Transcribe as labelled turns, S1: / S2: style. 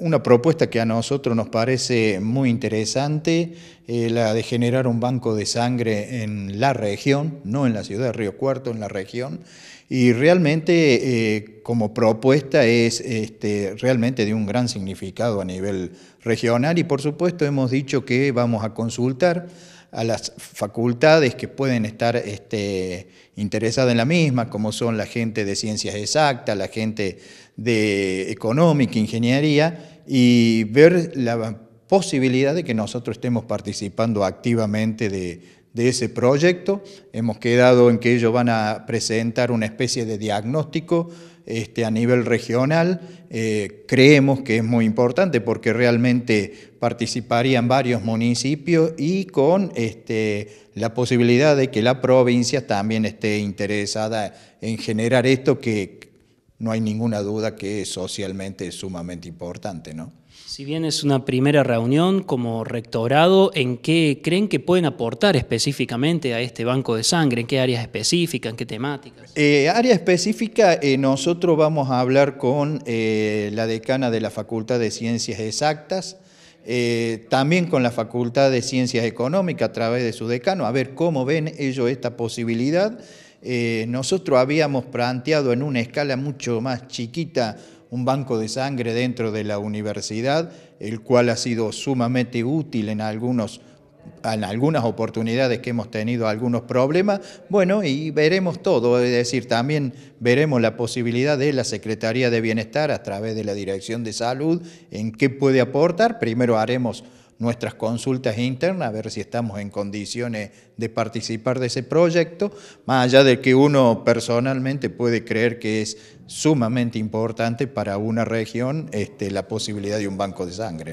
S1: una propuesta que a nosotros nos parece muy interesante, eh, la de generar un banco de sangre en la región, no en la ciudad de Río Cuarto, en la región, y realmente eh, como propuesta es este, realmente de un gran significado a nivel regional y por supuesto hemos dicho que vamos a consultar a las facultades que pueden estar este, interesadas en la misma, como son la gente de ciencias exactas, la gente de económica, ingeniería, y ver la posibilidad de que nosotros estemos participando activamente de, de ese proyecto. Hemos quedado en que ellos van a presentar una especie de diagnóstico este, a nivel regional. Eh, creemos que es muy importante porque realmente participarían varios municipios y con este, la posibilidad de que la provincia también esté interesada en generar esto que, no hay ninguna duda que socialmente es sumamente importante, ¿no?
S2: Si bien es una primera reunión como rectorado, ¿en qué creen que pueden aportar específicamente a este banco de sangre? ¿En qué áreas específicas? ¿En qué temáticas?
S1: Eh, área específica, eh, nosotros vamos a hablar con eh, la decana de la Facultad de Ciencias Exactas, eh, también con la Facultad de Ciencias Económicas a través de su decano, a ver cómo ven ellos esta posibilidad. Eh, nosotros habíamos planteado en una escala mucho más chiquita un banco de sangre dentro de la universidad, el cual ha sido sumamente útil en algunos en algunas oportunidades que hemos tenido algunos problemas, bueno, y veremos todo, es decir, también veremos la posibilidad de la Secretaría de Bienestar a través de la Dirección de Salud, en qué puede aportar, primero haremos nuestras consultas internas, a ver si estamos en condiciones de participar de ese proyecto, más allá de que uno personalmente puede creer que es sumamente importante para una región este, la posibilidad de un banco de sangre.